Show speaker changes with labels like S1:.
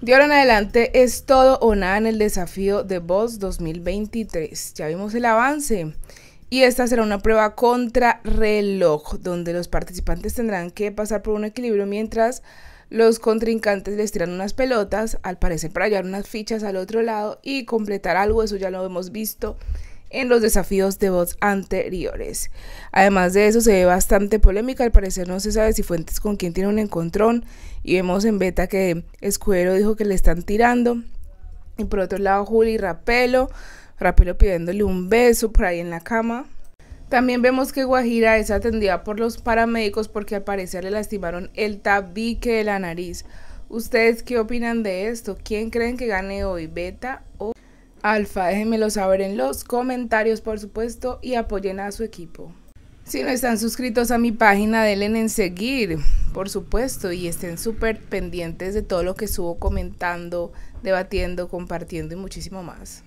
S1: De ahora en adelante es todo o nada en el desafío de Boss 2023. Ya vimos el avance. Y esta será una prueba contra reloj, donde los participantes tendrán que pasar por un equilibrio mientras los contrincantes les tiran unas pelotas, al parecer para llevar unas fichas al otro lado y completar algo. Eso ya lo hemos visto en los desafíos de voz anteriores. Además de eso se ve bastante polémica, al parecer no se sabe si Fuentes con quién tiene un encontrón y vemos en beta que Escudero dijo que le están tirando y por otro lado Juli Rapelo, Rapelo pidiéndole un beso por ahí en la cama. También vemos que Guajira es atendida por los paramédicos porque al parecer le lastimaron el tabique de la nariz. ¿Ustedes qué opinan de esto? ¿Quién creen que gane hoy, Beta o Alfa. Déjenmelo saber en los comentarios, por supuesto, y apoyen a su equipo. Si no están suscritos a mi página, denle en seguir, por supuesto, y estén súper pendientes de todo lo que subo comentando, debatiendo, compartiendo y muchísimo más.